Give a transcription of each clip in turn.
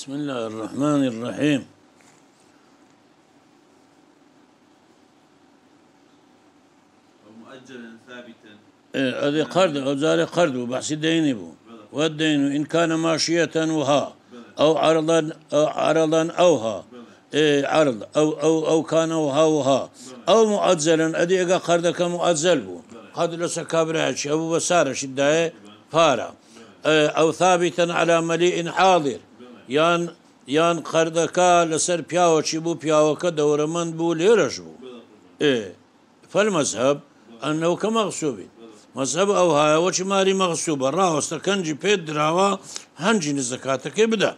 بسم الله الرحمن الرحيم ومؤجلا ثابتا إيه، هذا قرض أو ذلك قرض وبحث الدين بو والدين إن كان ماشية وها أو عرضا أو عرضا او إيه عرض أو أو أو كان وها وها أو مؤجلا أدي إجا قرضك مؤجل بو قد لو سكابر أبو بسارة شدة فارة إيه، أو ثابتا على مليء حاضر یان یان قەردەکە لەسەر پیاوەکی بوو پیاوەکە دەورەمەند بوو لێرەش بوو فەرمەزهب ئەنەو کە مەخصوبین مەزهب ئەو هایەوەی ماری مەخصوبە ڕاوەستە کەنجی پێت دراوە هەنجی نزەکاتەکەی بدە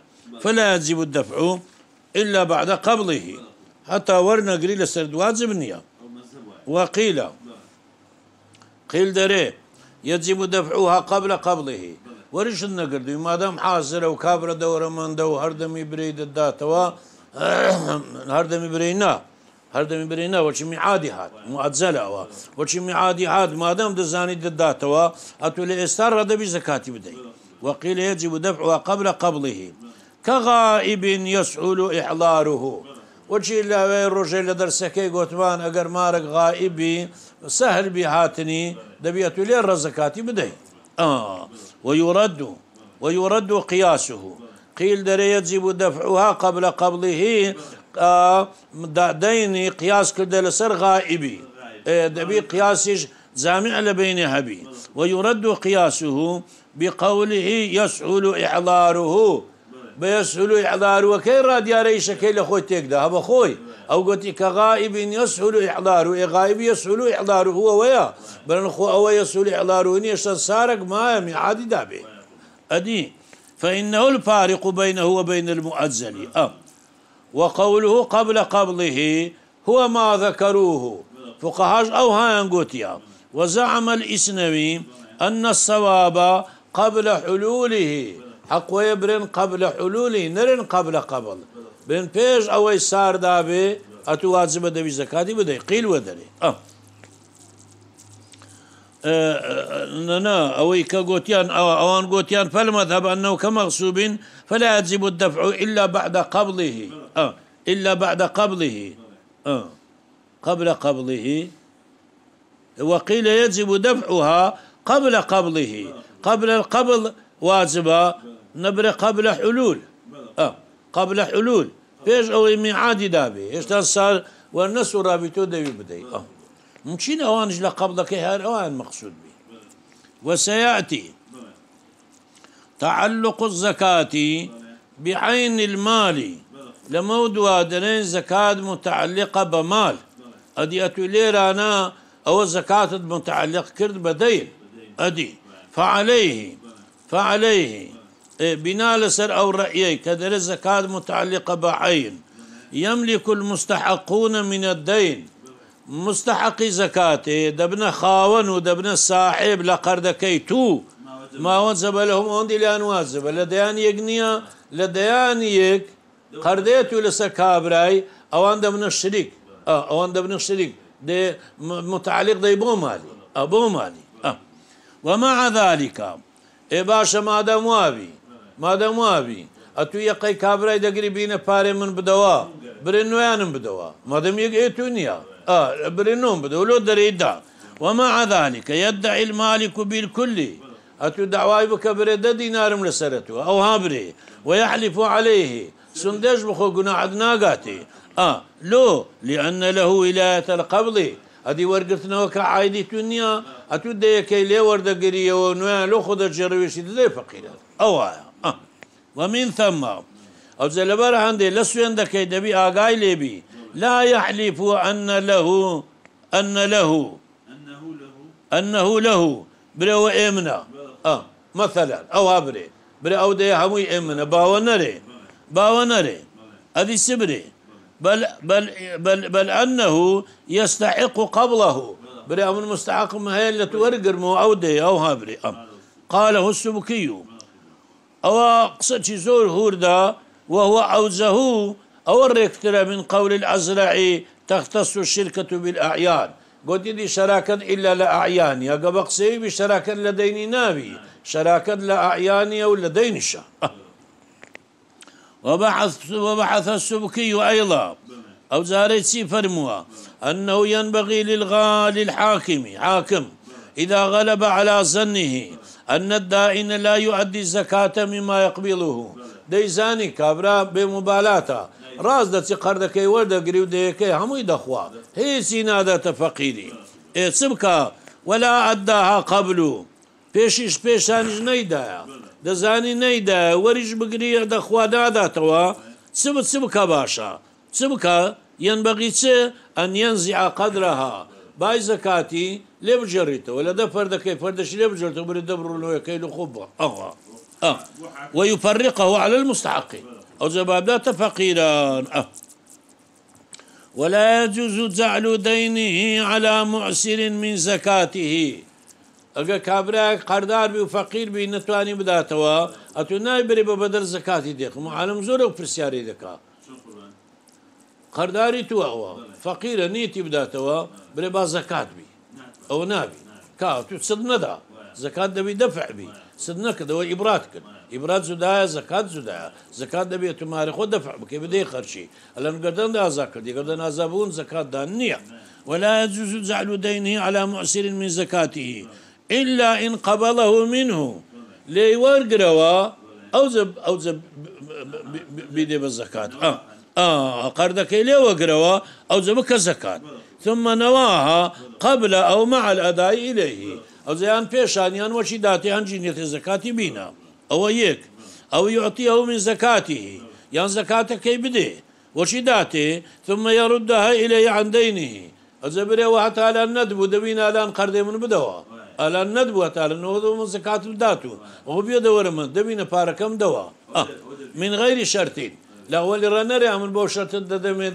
فلا يجب الدفع إلا بعد قبله حتى ورنا قريل سرد واجب نيا وقيل قيل دري يجب دفعها قبل قبله وەریشت نەگردووی مادام حازرە و کابرە دەوەرەمەندە و هەردەمی برەی دەداتەوە هەردەمی برەی نا. هەردەمی برێنە وەچمی عادی هات معجلەوە وەچمی عادی هات مادەم دزاني دەداتەوە ئەتو أتولي ئێستا هذا زکاتی بدي وقيل يجب دفعها قبل قبله كغائب يسعل إحضاره وچی إلا ڕۆژێ لە دەرسەکەی گوتمان ئەگەر مارک غائبی سەهر بی هاتنی دەبێت لێ ڕەزەکاتی بدەیت آه ويرد ويرد قياسه قيل دري يجب دفعها قبل قبله آه دين قياس كل دلسر غائبي إيه، دبي قياسش جامع لبينها بي ويرد قياسه بقوله يسهل إحضاره بيسهل إحضاره وكي راد يا ريشة كي لخوي ده هبا خوي او قلت كغائب يسهل احضاره و غائب يسهل احضاره إيه هو ويا بل اخو او يسهل احضاره یسول عڵار سارك ما سارك عادي دابي ادي فإنه الفارق بينه وبين المؤزل أم وقوله قبل قبله هو ما ذكروه فقهاج أو هاي قوتيا وزعم الإسنوي أن الصواب قبل حلوله حق ويبرن قبل حلوله نرن قبل قبل بن پێش ئەوەی ساردابێ ئەتو واجب بە دەوی زەکاتی بدەی قیل وە دەرێ نە ئەوەی کە گوتیان ئەوان گوتیان فەلمە هەبانەوە کە مەخصوبین فلا يجب الدفع إلا بعد قبضه آه. إلا بعد قبضه آه. قبل قبضه وقيل يجب دفعها قبل قبضه قبل القبض واجبة نبر قبل حلول آه. قبل حلول پێش ئەوەی میعادی دابێ هێشتا سال وەرنە سوڕابیتۆ دەوی بدەیت آه. مچین ئەوانش اوانج قبلەکەی هەر ئەوان مقصود به وسيأتي تعلق الزكاة بعين المال لما ودوادنين زكاة متعلقة بمال أدي أتولي أنا أو زكاة متعلق كرد بدين أدي فعليه فعليه إيه، بناء لسر أو رأيي كدر الزكاة متعلقة بعين يملك المستحقون من الدين مستحقي زكاتي إيه، دبنا خاون ودبنا صاحب لقردكي تو ما وزب لهم عندي لأن وزب لديان يقنيا لديان يك قرديتو لسكابراي عند دبنا الشريك آه عند دبنا الشريك دي متعلق دي بو مالي أبو آه، مالي آه ومع ذلك إباشا إيه، ما دام وابي مادام وابی اتو تو یەقەی کابرای دەگری بینە پارێ من بدوا برنو يانم بدوا مادەم یەک ئێ تو نییە برێن نۆم بدەوە لۆ دەرەیدا وما يدعي المالك بالكل أتو دعواي بك بريد من لسرته أو هابري ويحلف عليه سندج بخو قنا عدناقاتي آه لو لأن له ولاية القبض أدي ورقتنا وكعايدي تونيا أتو ديكي لي قريه ونوان لو خد جرويش دي فقيرات أو آه. ومن ثم او زلبر هندي لسوين دكي دبي اغاي ليبي لا يحلف ان له ان له انه له انه له امنا اه مثلا او ابري بري او دي هموي امنا باو نري باو نري ادي سبري بل بل بل بل انه يستحق قبله بري امن مستحق ما هي اللي تورقر مو او دي او هابري آه. قاله السبكي أو قصة زور هوردا وهو عوزه أو الركترة من قول الأزرعي تختص الشركة بالأعيان قلت لي شراكة إلا لأعيان يا قبقسي بشراكة لديني نابي شراكة لأعياني أو لدين شا وبحث, وبحث السبكي أيضا أو زاريتسي فرموا أنه ينبغي للغا للحاكم حاكم إذا غلب على ظنه أن الدائن لا يؤدي الزكاة مما يقبله دەیزانی کابرا بێمبالاتە ڕاز دەچی قەردەکەی وەردەگری و دەیەکەی هەمووی دەخوا هیچی نادەتە فەقیری ئێ چ بکە وەلا ئەداها قبل و پێشیش پێشانش دزانی دەزانی نەیدایە بگریه دخوا دەخوا ناداتەوە سب سب که باشە سب که ین بەغی ان ئەن یەن زیعقدرەها بای زکاتی ليه بجريته ولا ده فرد كيف فردش ليه بجريته بري دبروا له كيلو خبة أغا أه ويفرقه على المستحقين أو ذات فقيرا أه ولا يجوز جعل دينه على معسر من زكاته أجا کابراک قردار بي وفقير بي نتواني بداتوا أتو ناي نایبری بە زكاتي زکاتی دێخ معالم في و پرسیاری دەکا قەرداری توەوە فەقیرە نيتي بداتوا برێ با او نابي كاوتو تصد ندا زكاة دبي دفع بي صد نكد هو إبراد كد زكاة زدايا زكاة زدايا زكاة دبي تماري خود دفع بك بدي خرشي الان قردن دا زكاة دي قردن أزابون زكاة دانية ولا يجوز جعل دينه على معسر من زكاته إلا إن قبله منه ورقروا أو زب أو زب بيدي بالزكاة آه آه قردك ورقروا أو زبك الزكاة ثم نواها قبل أو مع الأداء إليه أو زيان يان وشيداتي عن جنية الزكاة بينا أو يك أو يعطيه من زكاته يان زكاة كي بده وشداته ثم يردها إليه عن دينه أزبري وحتى على ندبو دبينا الآن قرد من بدوا على ندبو وحتى على من زكاة الداتو وبيو دور من دبينا باركم دوا أه من غير شرطين لا ولي رنري من بو شرط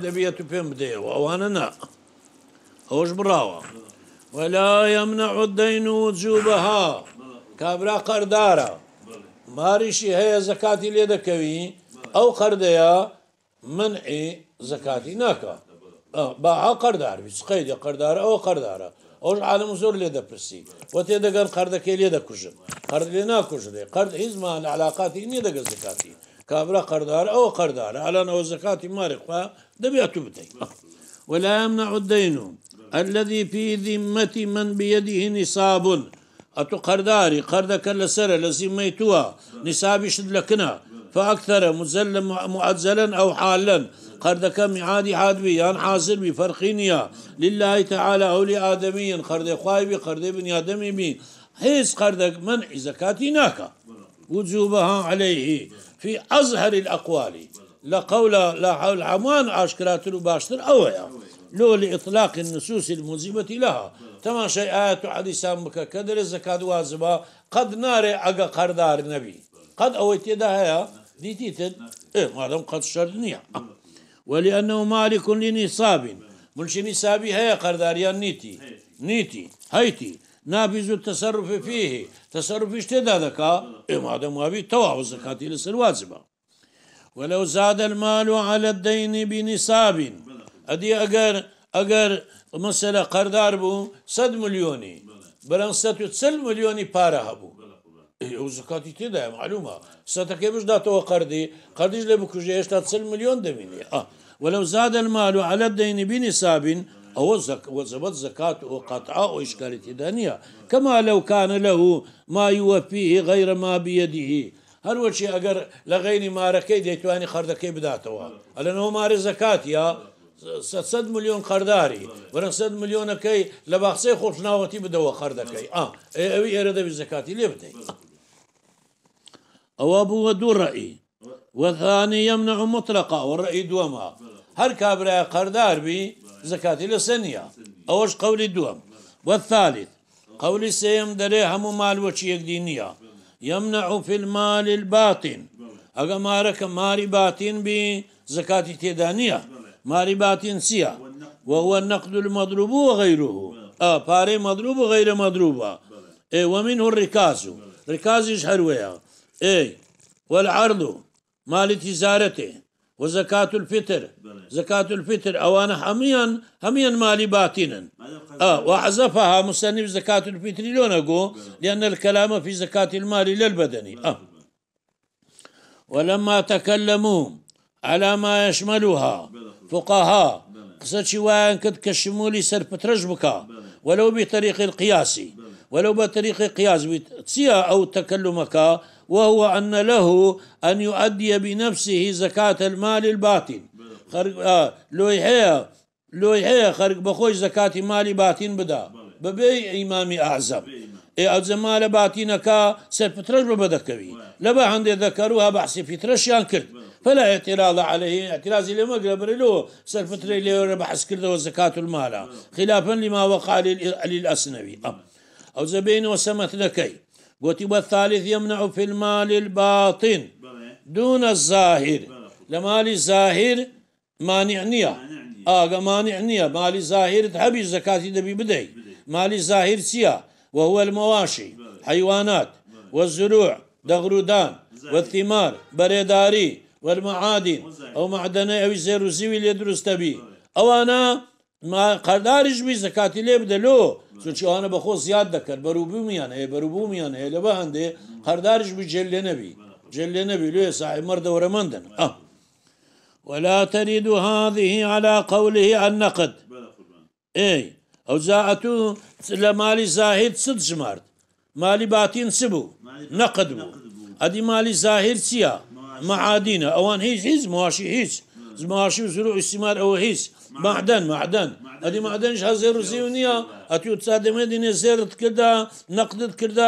دبيتو بيم بديو أو أنا هوش براوة ولا يمنع الدين وجوبها كابرا قردارا مارشي هي زكاة لێ أو ئەو قەردەیە منعی زەکاتی ناکە آه، باها قەردار قەیدی قەردار أو قەردارە ئەوش عالم زور لێ دەپرسی وە تێ دەگەن قەردەکەی لێ دەکوژم قەرد لێ ناکوژێ قەرد هیچمان علااقاتی نیە دەگە زکاتی کابرا قەردار قردار قەردارە ئالان ئەو زەکاتی ماری خوا آه. ولا يمنع الدين الذي في ذمة من بيده نصاب أتقرداري قردك لسر لزميتوا نصاب شد لكنا فأكثر مزل معزلا أو حالا قردك معادي حاد بي يعني حاصل بفرقينيا لله تعالى أو لآدمي قرد خوايبي قرد بني آدمي بي هيس قردك منع ناكا وجوبها عليه في أظهر الأقوال لا لا حول عمان أشكرات باشتر أويا لو لإطلاق النصوص الموجبة لها تما شيء آيات علي سامك كدر الزكاة واجبة قد ناري أقا قردار نبي قد يدها يا دي تيتن إيه مادام قد شرنية ولأنه مالك لنصاب منش نصابي هيا يا نيتي نيتي هيتي نابز التصرف فيه تصرف اشتدادك إيه مادام وابي تواعو الزكاة لسر واجبة ولو زاد المال على الدين بنصاب ادي اگر اگر مثلا قردار بو 100 مليوني بلان ستو تسل مليوني بارا هبو إيه، وزكاتي تي دا معلومه ستكبش داتو قردي قردي لي بو كوجي اشتا تسل مليون دميني اه ولو زاد المال على الدين بنصاب او زك وزبط زكاة وقطعة وإشكالة دانية كما لو كان له ما يوفيه غير ما بيده هل وشي أقر لغيني ماركي ركيد يتواني خردكي بداتوا ألا نو ماري زكاة يا سەد میلیۆن خەرداری وەرە سەد میلیۆنەکەی لە باخسەی خۆشناوەتی بدەوە خەردەکەی ئا آه، ئەوی ئێرە دەوی زکاتی لێ بدەیت ئەوە بووە ودو رأي وەثانی يمنع مطلقا وڕئی دوما هر کابرای قردار بي لە لسنية اوش قولی دووەم والثالث قولی سيم دري همو مال وشيك دينية يمنع في المال الباطن اگر مارك ماري باطن بي زكاة تيدانية معربات سيا وهو النقد المضروب وغيره آه باري مضروب وغير مضروبة اي ومنه الركاز ركاز يشهرويا اي والعرض مال تجارته وزكاة الفطر زكاة الفطر أوان حميا حميا مالي باطنا آه وحذفها مصنف زكاة الفطر لون أقول لأن الكلام في زكاة المال لا البدني آه ولما تكلموا على ما يشملها فقهاء قصد وایان كد كشمولي سر سەرپترش ولو بطريق القياسي ولو بطريق قياس تسيا أو تكلمك وهو أن له أن يؤدي بنفسه زكاة المال الباطن آه لو هي خرج بخوي زكاة مال باطن بدا ببي إمام أعظم ئەو سر بترجب بدا كبير بەدەکەوی ذكروها هەندێک في بەحسی پیترەشیان کرد فلا اعتراض عليه اعتراض اليوم مقرب له سلفتر اللي ربح سكرده وزكاة المال خلافا لما وقع للأسنوي أه. أو زبين وسمت لكي قوتي الثالث يمنع في المال الباطن دون الظاهر لمال الظاهر مانع نية آه مانع نية مال الظاهر تحبي الزكاة دبي بدي مال الظاهر سيا وهو المواشي حيوانات والزروع دغرودان والثمار بريداري والمعادن او معدن او زێروزیوی لێ دروستە ما ئەوانە قەرداریش بی زکاتی لێ بدەلۆ چونچی ئەوانە بەخۆ زیاد دەکرد بەروبوومیان هەیە بەروبوومیان هەیە لە بە هەندێ قەرداریش بی جێل لێ نەبی جێل لێ نەبی لێ ساعی اه ولا تريد هذه على قوله النقد نقد اي او زاعتو لمالي زاهد صد جمارد مالي باتين سبو نقدو ادي مالي زاهد سيا معادينا اوان هيز هيز مواشي هيز مواشي وزروع زور او هيز معدن معدن هذه معدن ايش هذا و نییە ئەتی مدينة دەمێدینێ زێرت نقد نەقدت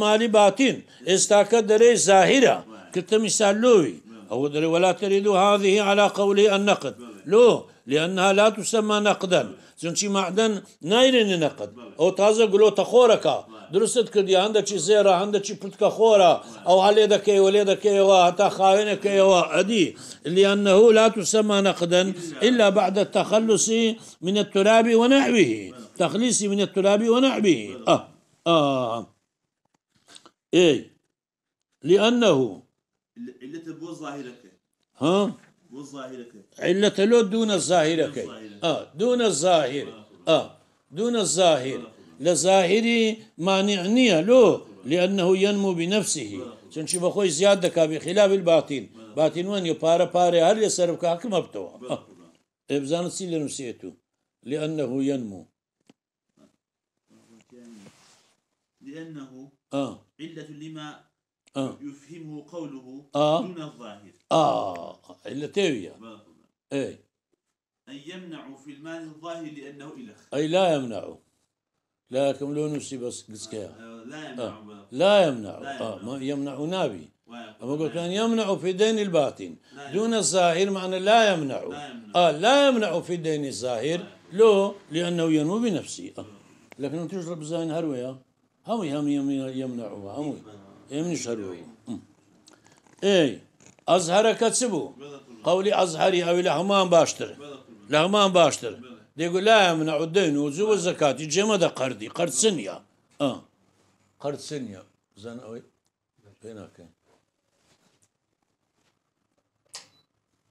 مالي باطين باتین دري دەرێ زاهرە کردتە میساللووی ئەوە ولا تريد هذه على قولي النقد لو لأنها لا تسمى نقدا چونچی معدن نایرێنێ نەقد ئەو تازە گلۆتە خۆرەکە درست کردی هەندە چی زیره هەندە چی پرتکە خۆرە ئەو هەلێ و لێ دەکەیەوە هەتا و ئەدی لأنه لا تسمى نقدا إلا بعد التخلص من التراب ونحوه تخليص من التراب ونحوه آه آه اي لأنه التي بو ظاهرة ها علة له دون الظاهرة كي آه دون الظاهر آه دون الظاهر لظاهري مانعنية له لأنه ينمو بنفسه چونچی بەخۆی زیاد دەکا بخلافی باتین باتین وان پارە پارێ هەر لە سەر بکە حکم بتەوە ئەبزانت آه. چی لە نووسێت لأنه ينمو لأنه آه. علة لما آه. يفهمه قوله آه. دون الظاهر آه إلا تاوية إيه. أي أن يمنع في المال الظاهر لأنه إلخ أي لا يمنعه لا يكملون نفسي بس لا يمنع آه. لا يمنع آه. آه. ما يمنع نابي أما قلت أن يمنع في دين الباطن دون الظاهر معنى لا يمنع آه لا يمنع في دين الظاهر لو لأنه ينمو بنفسه آه. لكن تجرب زين هروية هم هم يمنعوها إيه، منش شروي اي ازهر كتسبو قولي ازهري او لهمان باشتر لهمان باشتر يقول لا يمنع الدين وزو الزكاة جمع ده قردي قرض سنيا اه قرض سنيا زن اوي هناك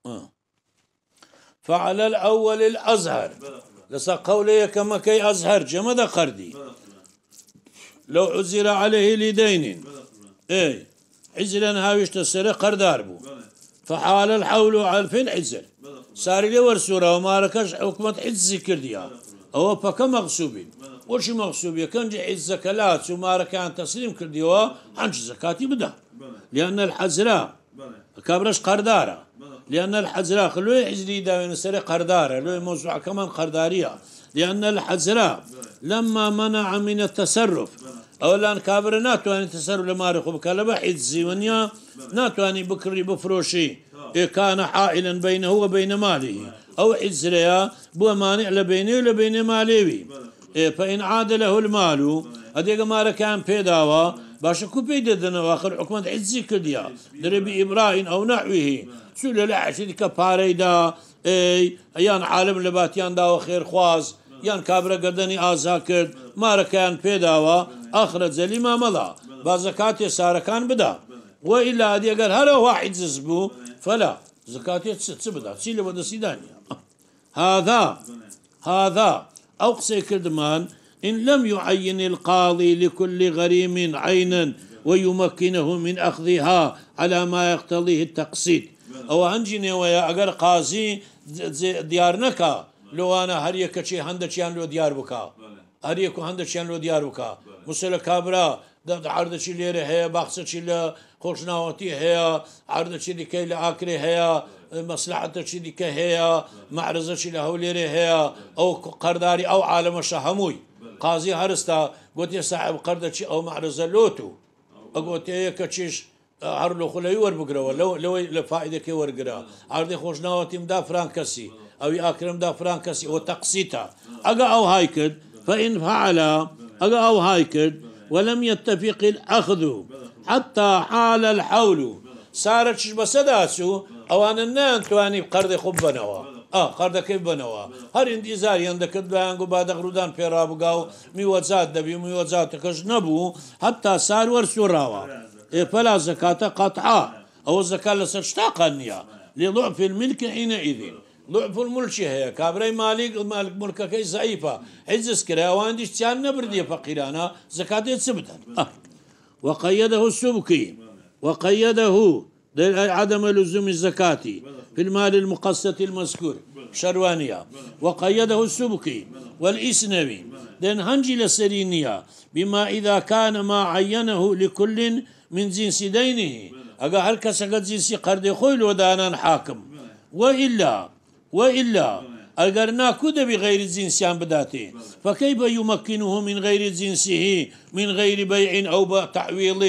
اه فعلى الاول الازهر لسا قولي كما كي ازهر جمع ده قردي لو عزر عليه لدين اي عزل هاويش تسري قردار بو فحال الحول على فين عزل صار لي ورسورة وما ركش حكمة عز كرديا أو فك مغصوبين وش مغصوب كان جي عز زكلات وما ركان تسليم كرديوا عن زكاتي بدا لأن الحزراء كابرش قردارة لأن الحزراء خلوه عزلي داوين سري قردارة لو موضوع كمان قردارية لأن الحزراء لما منع من التصرف اولا كابر ناتوانین تەسەر لە ماری خۆ بکە لە بەحید زیوەنیا ناتوانانی بکڕی بفرۆشی ئێکانە إيه حائلن بینەوە بینە مالی ئەو عیزرەیە بۆمانع لە بینێ لە بینێ مالێوی پەین إيه عادە لە هەلمال و ئەدێگە مارەکان پێداوە باشە کوپی دەدنەوە آخر حکوومەت عیزی کردیا درێبی ئیبراین ئەو نحویهی چو لە لە عشیدکە اي ايان عالم لباتيان داو خير خواز یان کابرا گردنی ئازا کرد و آخر زلی ما ملا با زکات سارکان بدا وە ئیلا دیگەر هەرە واحیجز بوو فەلا زکاتێ چ بدا چی لە بەدەسی هذا هذا ئەو قسەی کردمان إن لم يعين القاضي لكل غريم عينا ويمكنه من أخذها على ما يقتضيه التقسيط أو أنجني ويا اقر قاضي ديارنكا لەوانە هەریەکە چێ هەندە چیان لۆ دیار بکە هەریەک و هەندە چیان لۆ دیار بکە موسە لە کابرا عردەچی لێرە هەیە باخسەچی لە خۆشناوەتی هەیە عردەچی دیکەی لە ئاکرێ هەیە مەسلحەتەچی دیکە هەیە معرزەچی لە هەولێرێ هەیە ئەو قەرداری ئەو عالەمەشە هەمووی قازی هەرستا گوتی ساحب قەردەچی ئەو معرزە لۆت و ئەگوتەیە آه. کە چیش هەر لە خولەی وەربگرەوە لەوەی لە فائیدەکەی وەرگرا ئاردی خۆشناوەتیمدا فرانکەسی. أو يأكرم دا فران كسي وتقسيطة أقا أو هايكد فإن فعل أقا أو هايكد ولم يتفق الأخذ حتى حال الحول صارت شش بسداسو أو أن النان تواني بقرد خب بنوا آه قرد كيف بنوا هر اند إزار يندك دلانك بعد غرودان في رابقاو ميوزات دبي ميوزات كش نبو حتى صار ورسو راوا إيه، فلا زكاة قطعا أو الزكاة شتاقا نيا لضعف الملك حينئذ ضعف الملشي الملک هەیە مالك مالك ملكك ملکەکەی زعیفە حیزس کراوانیش چیان نەبردیە فقير أنا زكاة بدەن آه. وقيده السبكي وقيده عدم لزوم الزكاة في المال المقسط المذكور شروانية وقيده السبكي والإسنوي لأن هنجي لسرينية بما إذا كان ما عينه لكل من جنس دينه أقا هل كسكت جنسي قرد خويل ودانا حاكم وإلا وإلا أجر ناكود بغير جنسیان بداتێ فەکەی فكيف يمكنه من غير جنسه من غير بيع أو تعويض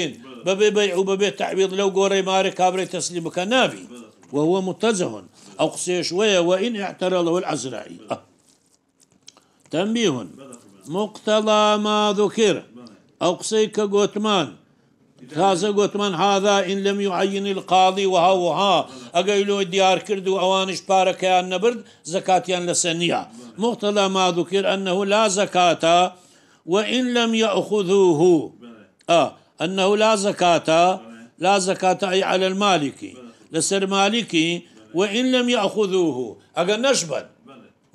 ببيع بيع بەی تعويض لو قوري ماري كابري مارە کابرای وهو متزه أو قصي شوية وإن اعترضه العزرائي أه. تنبيه مقتضى ما ذكر أو قصي قوتمان تازه گوتمان هادا ئین لەم یعین القاڵی و هاوها ئەگەیلۆ دیار کرد و ئەوانش پارەکەیان نەبرد زکاتیان لەسەر نییە مختلا ما کرد انه لا زکاتە وئین لەم یأخذوه آه، انه لا زکاتە لا زکاتە ئەی على المالکی لسر مالکی وان لم یأخذوه ئەگە نجبن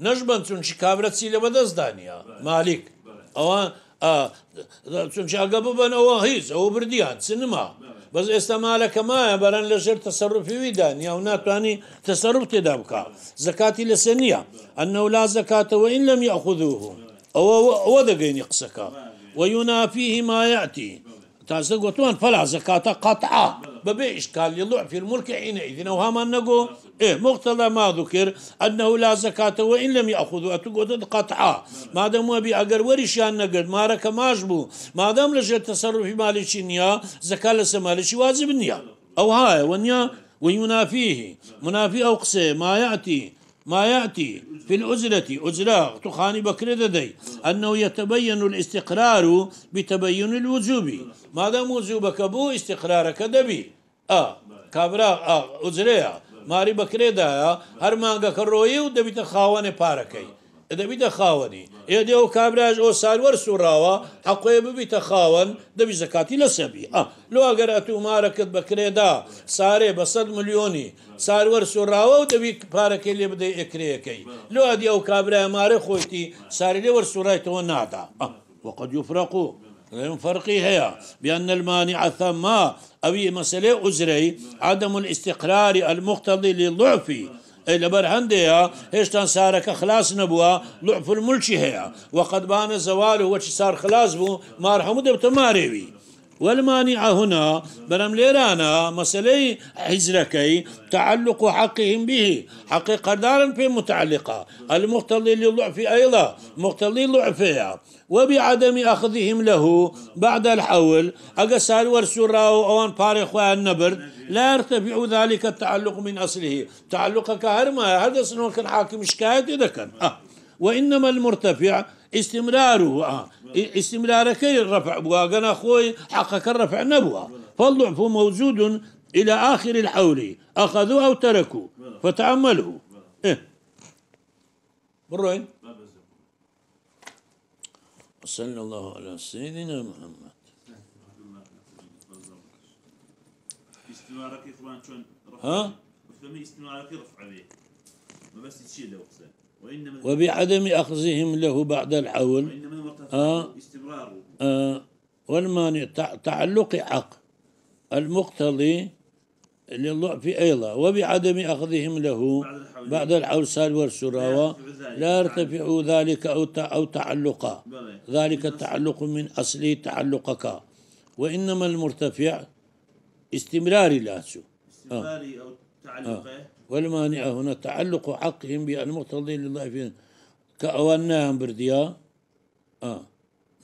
نجبن تون چی کابرەتی لە بەدەستدانە مالک اوان آه، آه، چونچگە ببنەوە هیچ ئەوە بردیان چ نما بەس ئێستا مالەکەمایە بەرەن لەژێر تەسەرفیویدان یا و ناتوانانی تەسەرف تێدا بکە زکاتی لەسەر نییە ئەنە لا زکاتەوە این لەم یاخودوه ئەوە ئەوە دەگەینی قسەکە ما مایاتی. تازه قطوان فلا زكاة قطعة ببي إشكال يضع في الملك حينئذ أو هامان نقو إيه مقتضى ما ذكر أنه لا زكاة وإن لم يأخذوا أتقود قطعة ما دام أبي أجر ورشان نقد ما رك ماجبو ما دام لجر تصرف مالي شنيا زكاة لسمالي شي واجب نيا أو هاي ونيا وينافيه منافي أو قسي ما يأتي ما يأتي في الأزلة أزلاغ تخاني بكر ددي أنه يتبين الاستقرار بتبين الوجوب ما وجوبك بو استقرارك دبي آ آه، كابرا آ آه، أزليا ماري بکرێدایە هەر مانگەکە ڕۆیی و دەبیتە خاوەنێ پارەکەی دەبیتە خاوەنی ئێدە و کابراژ ئەو ساروەەر سوڕاوە حەقۆی ببیتە خاوەن دەبی زکاتی لە سەبی لۆ ئەگەر ئەتومارەکەت بەکرێدا سارێ بە سە ملیۆنی ساروەەر سوڕاوە و دەبی پارەکەی لێ بدەی لو لۆ ئەدی ئەو کابرای ساري خۆیتی ساری لێ وەرسوڕایتەوە نادا وقد يفرقوا فرقي هي بأن المانع ثم أو مسألة أزري عدم الاستقرار المقتضي للضعف إيه، لەبەر هەندەیە هشتان سارك خلاص نبوا لعف الملشي هەیە وقد بان زواله و وەچی سار خلاص بو مار هەموو دەبتە والمانع هنا بنام ليرانا مسألة حزركي تعلق حقهم به حق قدارا في متعلقة المختلي للضعف أيضا مختلي لضعفها وبعدم أخذهم له بعد الحول أقسال أو أوان باريخ النبر لا يرتفع ذلك التعلق من أصله تعلقك هرما هذا سنوك حاكم شكاية ذكر أه. وإنما المرتفع استمراره آه. آه. استمرارك الرفع بواقنا خوي حقك الرفع نبوة فالضعف موجود إلى آخر الحول أخذوا أو تركوا فتعملوا آه. إيه بالرأي صلى الله على سيدنا محمد استمرارك إخوان شلون ها؟ استمرارك رفع عليه ما بس تشيله لو وبعدم أخذهم له بعد الحول آه آه والمانع تعلق حق المقتضي للضعف أيضا وبعدم أخذهم له بعد الحول سال والسراوة لا يرتفع ذلك أو أو تعلقا ذلك التعلق من أصل تعلقك وإنما المرتفع استمراري لا آه. استمراري أو تعلقه آه. والمانعة هنا تعلق حقهم بالمقتضي لله فيهم كأولناهم نعم برديا آه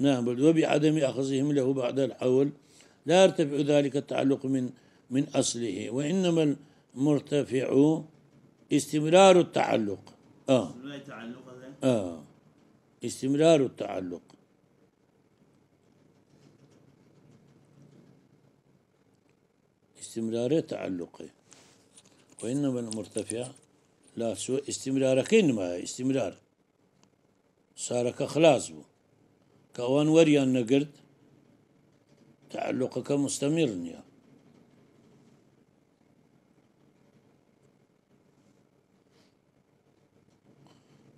نعم برديا وبعدم أخذهم له بعد الحول لا يرتفع ذلك التعلق من من أصله وإنما المرتفع استمرار التعلق آه استمرار التعلق آه استمرار التعلق استمرار تعلقه وإنما المرتفع لا سوى استمرار كينما استمرار صار خلاص بو كوان وريا نقرد تعلقك مستمر نيا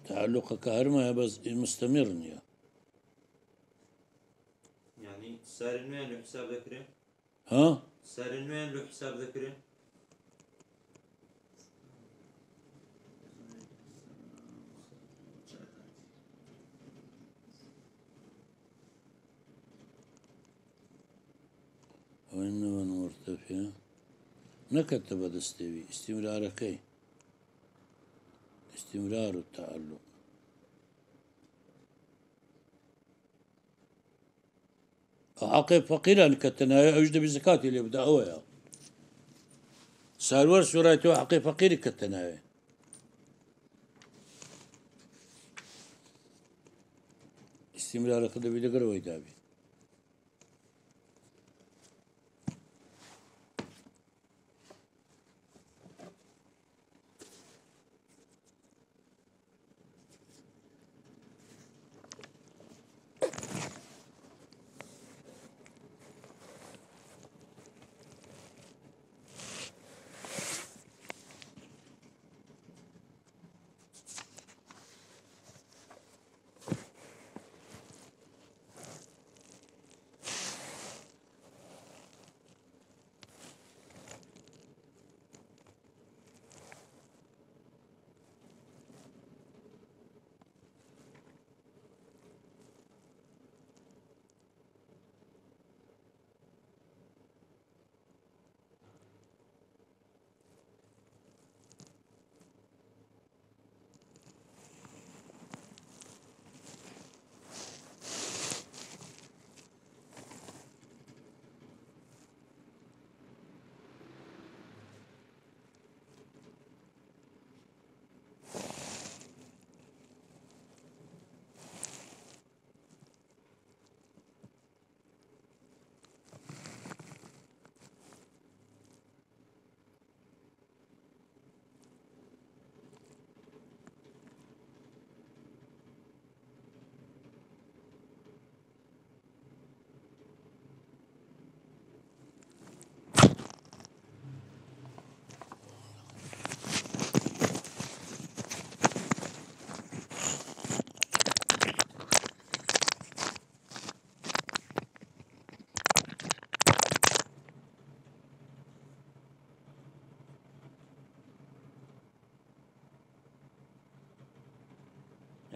تعلقك هرما بس مستمر نيا يعني سار نوين لحساب ذكري ها سار نوين لحساب ذكري وإنما نورتە پێ بدستوي استمرار كي استمرار التعلق عقب فقيرا كتنايا أوجد بزكاة اللي بدأ أويا سالور سورة عقب فقير كتنايا استمرار كده بيدقر ويدابي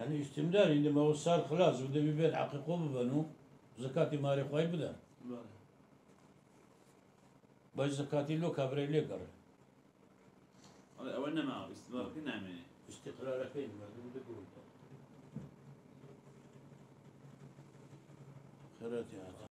ანუ ის თემდა რინდა მოსარხლა ზუდები ვერ აფიქობა ნუ ზაკატი მარე ხაიბდა ბა ზაკატი ლო კაბრელი გარა